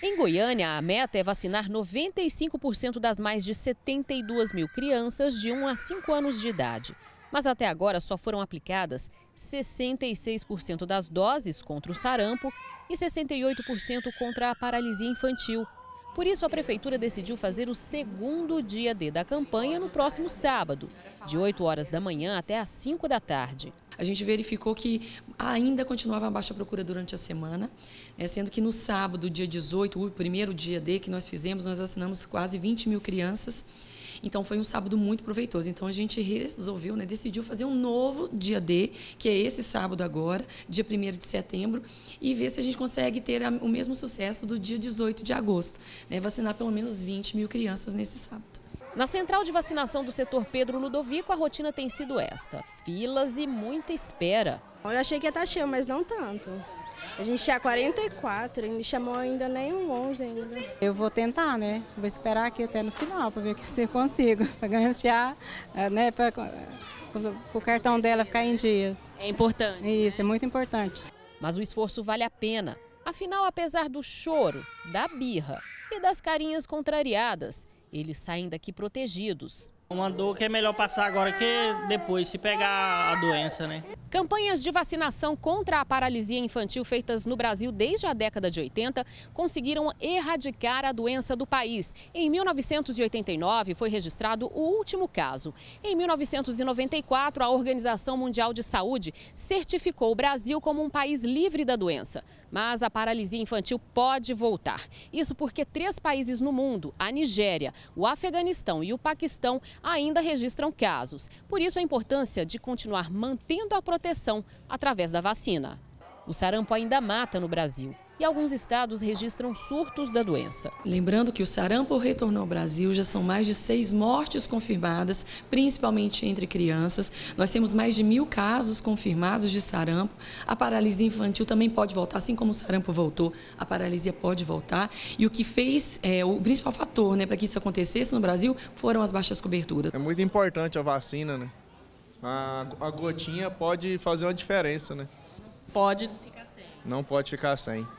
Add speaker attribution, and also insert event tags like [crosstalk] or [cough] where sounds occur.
Speaker 1: Em Goiânia, a meta é vacinar 95% das mais de 72 mil crianças de 1 a 5 anos de idade. Mas até agora só foram aplicadas 66% das doses contra o sarampo e 68% contra a paralisia infantil. Por isso, a Prefeitura decidiu fazer o segundo dia D da
Speaker 2: campanha no próximo sábado, de 8 horas da manhã até às 5 da tarde. A gente verificou que ainda continuava a baixa procura durante a semana, né, sendo que no sábado, dia 18, o primeiro dia D que nós fizemos, nós assinamos quase 20 mil crianças. Então foi um sábado muito proveitoso. Então a gente resolveu, né, decidiu fazer um novo dia D, que é esse sábado agora, dia 1 de setembro, e ver se a gente consegue ter o mesmo sucesso do dia 18 de agosto né, vacinar pelo menos 20 mil crianças nesse sábado. Na central
Speaker 1: de vacinação do setor Pedro Ludovico, a rotina tem sido esta: filas e muita espera. Eu achei que ia estar tá cheio, mas não tanto. A gente tinha 44, me chamou ainda nem um 11 ainda.
Speaker 2: Eu vou tentar, né? Vou esperar aqui até no final para ver [laughs] se eu consigo, para garantir, ah, né, para o cartão dela ficar em dia.
Speaker 1: É importante. Né? Isso, né? é muito importante. Mas o esforço vale a pena. Afinal, apesar do choro,
Speaker 2: da birra
Speaker 1: e das carinhas contrariadas. Eles saem daqui protegidos.
Speaker 2: Uma dor que é melhor passar agora que depois, se pegar a doença, né?
Speaker 1: Campanhas de vacinação contra a paralisia infantil feitas no Brasil desde a década de 80 conseguiram erradicar a doença do país. Em 1989 foi registrado o último caso. Em 1994, a Organização Mundial de Saúde certificou o Brasil como um país livre da doença. Mas a paralisia infantil pode voltar. Isso porque três países no mundo, a Nigéria, o Afeganistão e o Paquistão, ainda registram casos. Por isso, a importância de continuar mantendo a proteção através da vacina. O sarampo ainda
Speaker 2: mata no Brasil e alguns estados registram surtos da doença. Lembrando que o sarampo retornou ao Brasil, já são mais de seis mortes confirmadas, principalmente entre crianças. Nós temos mais de mil casos confirmados de sarampo. A paralisia infantil também pode voltar, assim como o sarampo voltou, a paralisia pode voltar. E o que fez, é, o principal fator né, para que isso acontecesse no Brasil foram as baixas coberturas. É muito importante a vacina, né? A, a gotinha pode fazer uma diferença, né? Pode ficar sem. Não pode ficar sem.